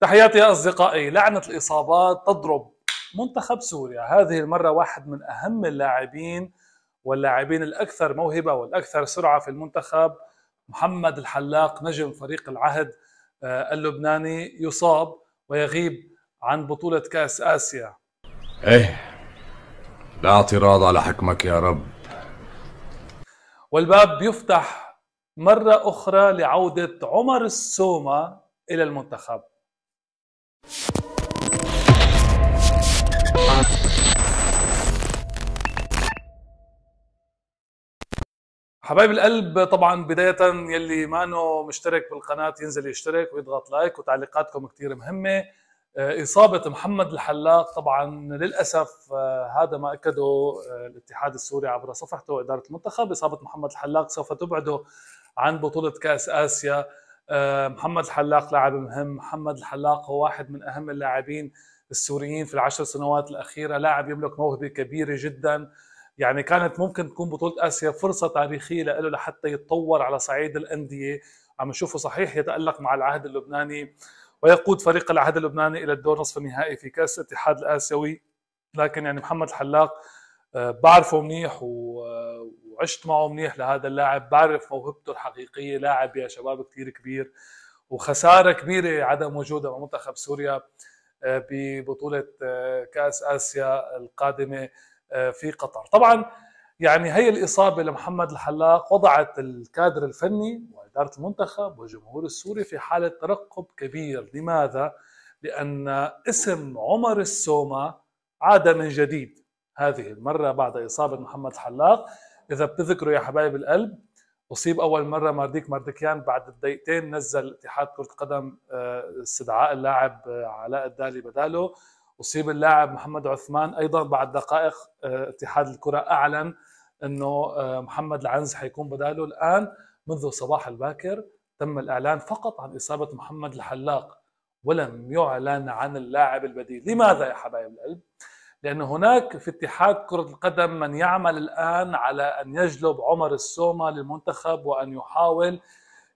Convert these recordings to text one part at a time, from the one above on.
تحياتي يا أصدقائي لعنة الإصابات تضرب منتخب سوريا هذه المرة واحد من أهم اللاعبين واللاعبين الأكثر موهبة والأكثر سرعة في المنتخب محمد الحلاق نجم فريق العهد آه، اللبناني يصاب ويغيب عن بطولة كأس آسيا إيه لا اعتراض على حكمك يا رب والباب يفتح مرة أخرى لعودة عمر السومة إلى المنتخب حبايب القلب طبعا بداية يلي انه مشترك بالقناة ينزل يشترك ويضغط لايك وتعليقاتكم كثير مهمة آه، إصابة محمد الحلاق طبعا للأسف آه، هذا ما أكده آه، الاتحاد السوري عبر صفحته وإدارة المنتخب إصابة محمد الحلاق سوف تبعده عن بطولة كأس آسيا آه، محمد الحلاق لاعب مهم محمد الحلاق هو واحد من أهم اللاعبين السوريين في العشر سنوات الأخيرة لاعب يملك موهبة كبيرة جدا يعني كانت ممكن تكون بطولة آسيا فرصة تاريخية له لحتى يتطور على صعيد الأندية عم نشوفه صحيح يتألق مع العهد اللبناني ويقود فريق العهد اللبناني إلى الدور نصف النهائي في كأس الاتحاد الآسيوي لكن يعني محمد الحلاق آه، بعرفه منيح و آه، وعشت معه منيح لهذا اللاعب بعرف موهبته الحقيقيه لاعب يا شباب كثير كبير وخساره كبيره عدم وجوده مع منتخب سوريا آه، ببطوله آه، كاس اسيا القادمه آه، في قطر طبعا يعني هي الإصابة لمحمد الحلاق وضعت الكادر الفني وإدارة المنتخب والجمهور السوري في حالة ترقب كبير لماذا؟ لأن اسم عمر السومة عاد من جديد هذه المرة بعد إصابة محمد الحلاق اذا بتذكروا يا حبايب القلب اصيب اول مره مارديك مارديكيان بعد الدقيقتين نزل اتحاد كره قدم آه، استدعاء اللاعب آه، علاء الدالي بداله اصيب اللاعب محمد عثمان ايضا بعد دقائق آه، اتحاد الكره اعلن انه محمد العنز حيكون بداله الان منذ صباح الباكر تم الاعلان فقط عن اصابه محمد الحلاق ولم يعلن عن اللاعب البديل لماذا يا حبايب القلب لأن هناك في اتحاد كرة القدم من يعمل الآن على أن يجلب عمر السومة للمنتخب وأن يحاول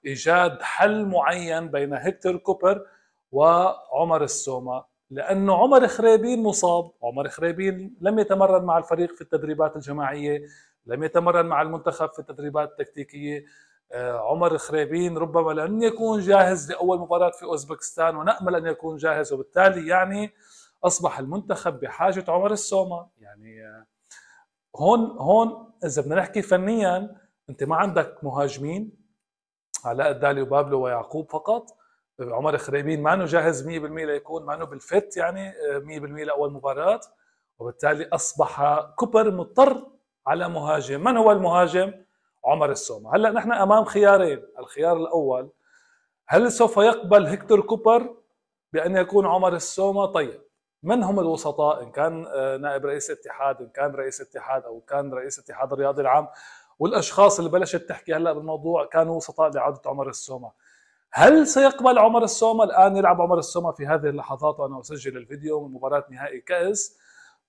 إيجاد حل معين بين هكتور كوبر وعمر السومة لأنه عمر خريبين مصاب عمر خريبين لم يتمرن مع الفريق في التدريبات الجماعية لم يتمرن مع المنتخب في التدريبات التكتيكية آه، عمر خريبين ربما لن يكون جاهز لأول مباراة في أوزبكستان ونأمل أن يكون جاهز وبالتالي يعني اصبح المنتخب بحاجه عمر السومه يعني آه، هون هون اذا بدنا نحكي فنيا انت ما عندك مهاجمين علاء الدالي وبابلو ويعقوب فقط عمر خريبين ما انه جاهز 100% ليكون ما انه بالفت يعني 100% آه، لاول مباراه وبالتالي اصبح كوبر مضطر على مهاجم من هو المهاجم عمر السومه هلا نحن امام خيارين الخيار الاول هل سوف يقبل هكتور كوبر بان يكون عمر السومه طيب من هم الوسطاء ان كان آه، نائب رئيس اتحاد ان كان رئيس اتحاد او كان رئيس اتحاد الرياضي العام والاشخاص اللي بلشت تحكي هلا بالموضوع كانوا وسطاء لعوده عمر السومه هل سيقبل عمر السومة الآن يلعب عمر السومة في هذه اللحظات وأنا أسجل الفيديو من مباراة نهائي كأس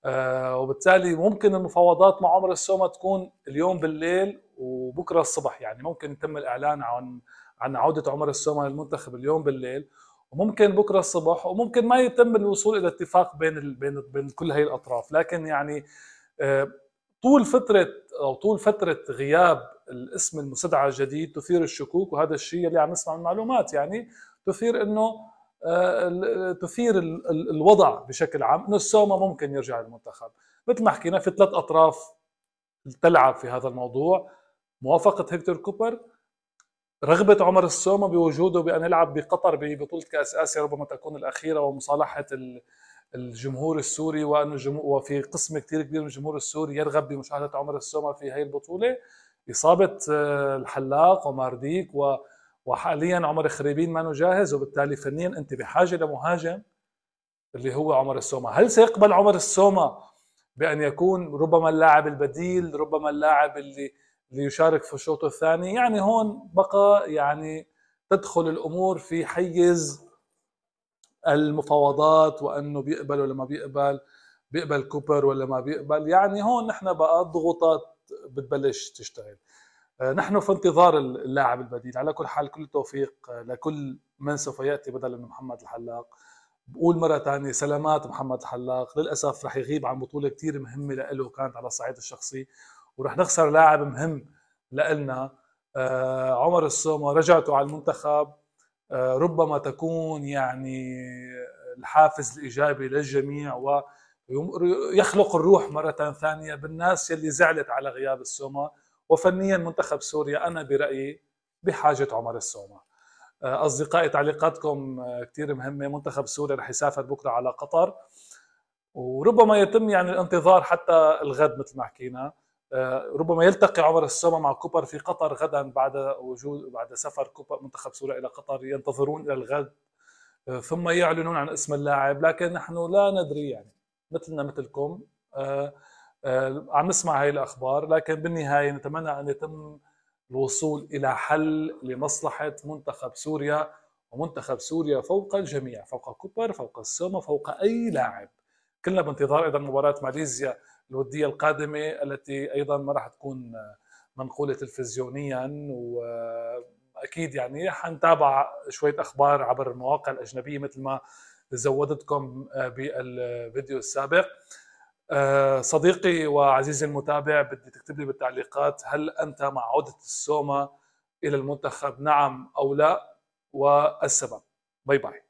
آه وبالتالي ممكن المفاوضات مع عمر السومة تكون اليوم بالليل وبكرة الصبح يعني ممكن يتم الإعلان عن عن عودة عمر السومة للمنتخب اليوم بالليل وممكن بكره الصبح وممكن ما يتم الوصول الى اتفاق بين ال... بين بين كل هي الاطراف لكن يعني آه، طول فتره او طول فتره غياب الاسم المستدعى الجديد تثير الشكوك وهذا الشيء اللي عم نسمع من معلومات يعني تثير انه آه، تثير الوضع بشكل عام انه السوما ممكن يرجع للمنتخب مثل ما حكينا في ثلاث اطراف تلعب في هذا الموضوع موافقه هيكتور كوبر رغبة عمر السومة بوجوده بأن يلعب بقطر ببطولة كأس آسيا ربما تكون الأخيرة ومصالحة الجمهور السوري وأن الجمهور وفي قسم كثير كبير من الجمهور السوري يرغب بمشاهدة عمر السومة في هذه البطولة إصابة آه، الحلاق ومارديك وحاليا عمر خريبين ما جاهز وبالتالي فنيا أنت بحاجة لمهاجم اللي هو عمر السومة هل سيقبل عمر السومة بأن يكون ربما اللاعب البديل ربما اللاعب اللي ليشارك في الشوط الثاني يعني هون بقى يعني تدخل الامور في حيز المفاوضات وانه بيقبل ولا ما بيقبل بيقبل كوبر ولا ما بيقبل يعني هون نحن بقى الضغوطات بتبلش تشتغل آه، نحن في انتظار اللاعب البديل على كل حال كل توفيق آه، لكل من سوف ياتي بدلا من محمد الحلاق بقول مره ثانيه سلامات محمد الحلاق للاسف رح يغيب عن بطوله كثير مهمه له كانت على الصعيد الشخصي ورح نخسر لاعب مهم لنا آه، عمر الصومه رجعته على المنتخب آه، ربما تكون يعني الحافز الايجابي للجميع ويخلق الروح مره ثانيه بالناس يلي زعلت على غياب الصومه وفنيا منتخب سوريا انا برايي بحاجه عمر السومه آه، اصدقائي تعليقاتكم كثير مهمه منتخب سوريا رح يسافر بكره على قطر وربما يتم يعني الانتظار حتى الغد مثل ما حكينا آه، ربما يلتقي عمر السومة مع كوبر في قطر غدا بعد وجود بعد سفر كوبر منتخب سوريا الى قطر ينتظرون الى الغد آه، ثم يعلنون عن اسم اللاعب لكن نحن لا ندري يعني مثلنا مثلكم آه، عم نسمع هاي الاخبار لكن بالنهايه نتمنى ان يتم الوصول الى حل لمصلحه منتخب سوريا ومنتخب سوريا فوق الجميع فوق كوبر فوق السومة فوق اي لاعب كلنا بانتظار اذا مباراه ماليزيا الوديه القادمه التي ايضا ما راح تكون منقوله تلفزيونيا واكيد يعني حنتابع شويه اخبار عبر المواقع الاجنبيه مثل ما زودتكم بالفيديو السابق صديقي وعزيزي المتابع بدي تكتب لي بالتعليقات هل انت مع عوده السوما الى المنتخب نعم او لا والسبب باي باي